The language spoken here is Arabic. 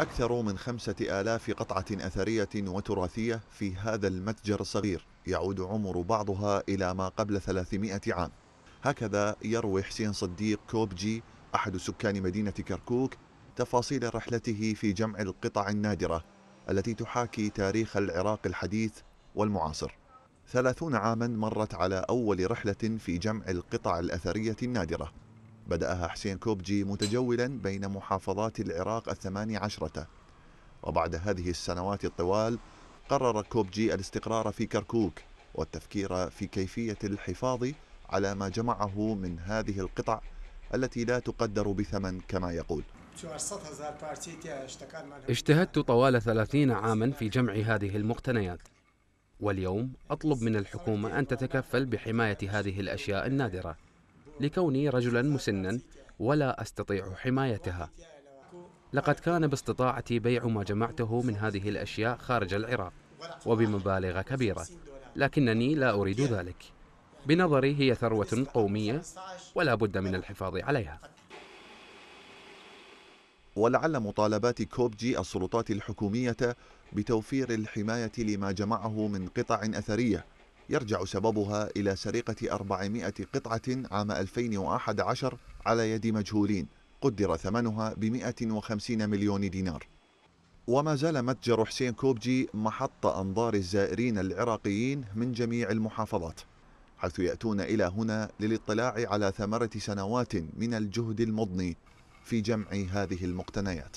أكثر من خمسة آلاف قطعة أثرية وتراثية في هذا المتجر الصغير يعود عمر بعضها إلى ما قبل 300 عام هكذا يروي حسين صديق كوبجي أحد سكان مدينة كركوك تفاصيل رحلته في جمع القطع النادرة التي تحاكي تاريخ العراق الحديث والمعاصر ثلاثون عاما مرت على أول رحلة في جمع القطع الأثرية النادرة بدأها حسين كوبجي متجولا بين محافظات العراق الثماني عشرة وبعد هذه السنوات الطوال قرر كوبجي الاستقرار في كركوك والتفكير في كيفية الحفاظ على ما جمعه من هذه القطع التي لا تقدر بثمن كما يقول اجتهدت طوال ثلاثين عاما في جمع هذه المقتنيات واليوم أطلب من الحكومة أن تتكفل بحماية هذه الأشياء النادرة لكوني رجلا مسنا ولا استطيع حمايتها لقد كان باستطاعتي بيع ما جمعته من هذه الاشياء خارج العراق وبمبالغ كبيره لكنني لا اريد ذلك بنظري هي ثروه قوميه ولا بد من الحفاظ عليها ولعل مطالبات كوبجي السلطات الحكوميه بتوفير الحمايه لما جمعه من قطع اثريه يرجع سببها إلى سرقة 400 قطعة عام 2011 على يد مجهولين قدر ثمنها ب 150 مليون دينار وما زال متجر حسين كوبجي محط أنظار الزائرين العراقيين من جميع المحافظات حيث يأتون إلى هنا للاطلاع على ثمرة سنوات من الجهد المضني في جمع هذه المقتنيات